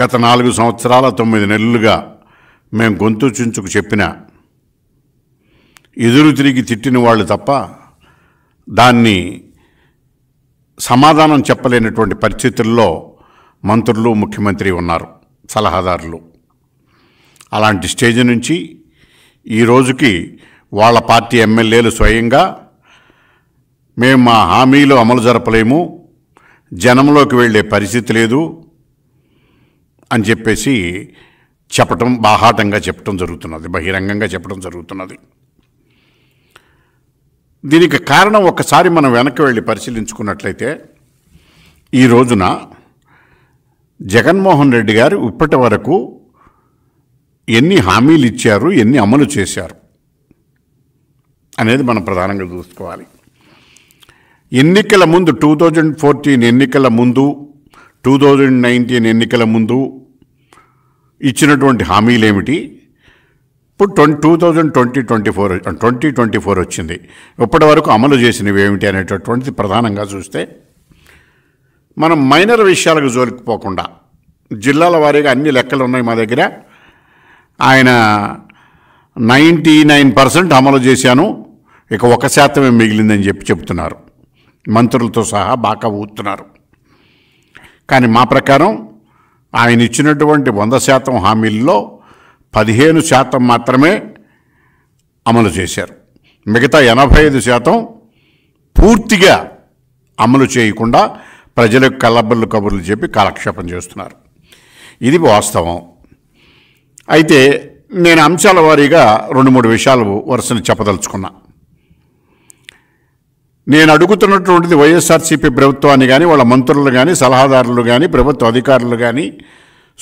గత నాలుగు సంవత్సరాల తొమ్మిది నెలలుగా మేము గొంతు చించుకు చెప్పిన ఎదురు తిరిగి తిట్టిన వాళ్ళు తప్ప దాన్ని సమాధానం చెప్పలేనటువంటి పరిస్థితుల్లో మంత్రులు ముఖ్యమంత్రి ఉన్నారు సలహాదారులు అలాంటి స్టేజ్ నుంచి ఈ రోజుకి వాళ్ళ పార్టీ ఎమ్మెల్యేలు స్వయంగా మేము మా హామీలు అమలు జరపలేము జనంలోకి వెళ్ళే పరిస్థితి లేదు అని చెప్పేసి చెప్పటం బాహాటంగా చెప్పటం జరుగుతున్నది బహిరంగంగా చెప్పడం జరుగుతున్నది దీనికి కారణం ఒకసారి మనం వెనక్కి వెళ్ళి పరిశీలించుకున్నట్లయితే ఈ రోజున జగన్మోహన్ రెడ్డి గారు ఇప్పటి వరకు ఎన్ని హామీలు ఇచ్చారు ఎన్ని అమలు చేశారు అనేది మనం ప్రధానంగా చూసుకోవాలి ఎన్నికల ముందు టూ థౌజండ్ ఫోర్టీన్ ఎన్నికల ముందు టూ థౌజండ్ నైన్టీన్ ఎన్నికల ముందు ఇచ్చినటువంటి హామీలు ఏమిటి ఇప్పుడు twenty two thousand twenty twenty four twenty twenty four వచ్చింది ఇప్పటి వరకు అమలు చేసినవి ఏమిటి అనేటటువంటిది ప్రధానంగా చూస్తే మనం మైనర్ విషయాలకు జోలికిపోకుండా జిల్లాల వారీగా అన్ని లెక్కలు ఉన్నాయి మా దగ్గర ఆయన నైంటీ నైన్ పర్సెంట్ అమలు చేశాను ఇక ఒక శాతమే మిగిలిందని చెప్పి చెబుతున్నారు మంత్రులతో సహా బాగా ఊతున్నారు కానీ మా ప్రకారం ఆయన ఇచ్చినటువంటి వంద శాతం హామీల్లో పదిహేను శాతం మాత్రమే అమలు చేశారు మిగతా ఎనభై ఐదు శాతం పూర్తిగా అమలు చేయకుండా ప్రజలకు కల్లబర్లు కబుర్లు చెప్పి కాలక్షేపం చేస్తున్నారు ఇది వాస్తవం అయితే నేను అంశాల వారీగా రెండు మూడు విషయాలు వరుసని చెప్పదలుచుకున్నా నేను అడుగుతున్నటువంటిది వైఎస్ఆర్సీపీ ప్రభుత్వాన్ని కానీ వాళ్ళ మంత్రులు కానీ సలహాదారులు కానీ ప్రభుత్వ అధికారులు కానీ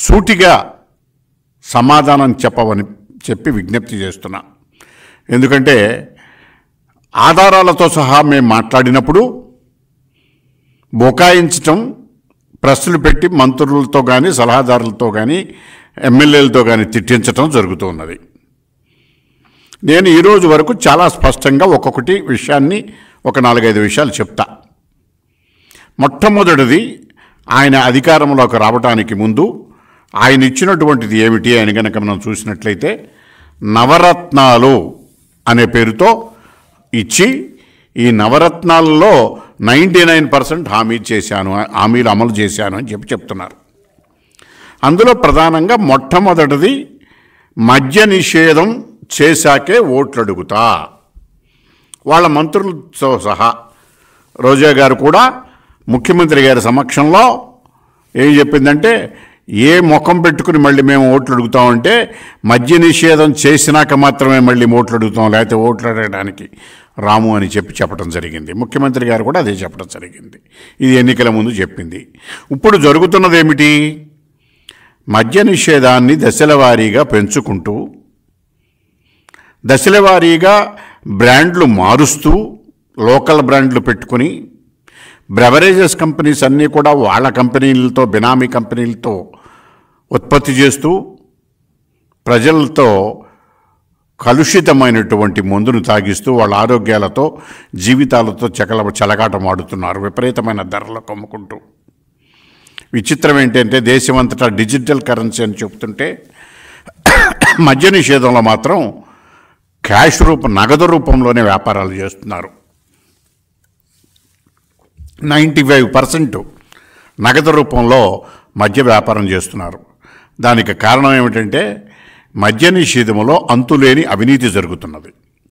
సూటిగా సమాధానం చెప్పవని చెప్పి విజ్ఞప్తి చేస్తున్నా ఎందుకంటే ఆధారాలతో సహా మేము మాట్లాడినప్పుడు బొకాయించటం ప్రశ్నలు పెట్టి మంత్రులతో కానీ సలహాదారులతో కానీ ఎమ్మెల్యేలతో కానీ తిట్టించటం జరుగుతున్నది నేను ఈరోజు వరకు చాలా స్పష్టంగా ఒక్కొక్కటి విషయాన్ని ఒక నాలుగైదు విషయాలు చెప్తా మొట్టమొదటిది ఆయన అధికారంలోకి రావటానికి ముందు ఆయన ఇచ్చినటువంటిది ఏమిటి అని కనుక మనం చూసినట్లయితే నవరత్నాలు అనే పేరుతో ఇచ్చి ఈ నవరత్నాలలో నైంటీ నైన్ పర్సెంట్ హామీ చేశాను హామీలు అమలు చేశాను అని చెప్పి చెప్తున్నారు అందులో ప్రధానంగా మొట్టమొదటిది మద్య నిషేధం చేశాకే ఓట్లు అడుగుతా వాళ్ళ మంత్రులతో సహా రోజా గారు కూడా ముఖ్యమంత్రి గారి సమక్షంలో ఏం చెప్పిందంటే ఏ ముఖం పెట్టుకుని మళ్ళీ మేము ఓట్లు అడుగుతామంటే మద్య నిషేధం చేసినాక మాత్రమే మళ్ళీ ఓట్లు అడుగుతాం లేకపోతే ఓట్లు అడగడానికి రాము అని చెప్పి చెప్పడం జరిగింది ముఖ్యమంత్రి గారు కూడా అదే చెప్పడం జరిగింది ఇది ఎన్నికల ముందు చెప్పింది ఇప్పుడు జరుగుతున్నది ఏమిటి మద్య నిషేధాన్ని దశల వారీగా పెంచుకుంటూ దశల వారీగా బ్రాండ్లు మారుస్తూ లోకల్ బ్రాండ్లు పెట్టుకుని బ్రవరేజెస్ కంపెనీస్ అన్నీ కూడా వాళ్ళ కంపెనీలతో బినామీ కంపెనీలతో ఉత్పత్తి చేస్తూ ప్రజలతో కలుషితమైనటువంటి మందును తాగిస్తూ వాళ్ళ ఆరోగ్యాలతో జీవితాలతో చకల ఆడుతున్నారు విపరీతమైన ధరలు కమ్ముకుంటూ విచిత్రం ఏంటంటే దేశమంతటా డిజిటల్ కరెన్సీ అని చెప్తుంటే మద్య నిషేధంలో మాత్రం క్యాష్ రూపం నగదు రూపంలోనే వ్యాపారాలు చేస్తున్నారు నైంటీ ఫైవ్ పర్సెంట్ నగదు రూపంలో మద్య వ్యాపారం చేస్తున్నారు దానికి కారణం ఏమిటంటే మద్య నిషేధములో అంతులేని అవినీతి జరుగుతున్నది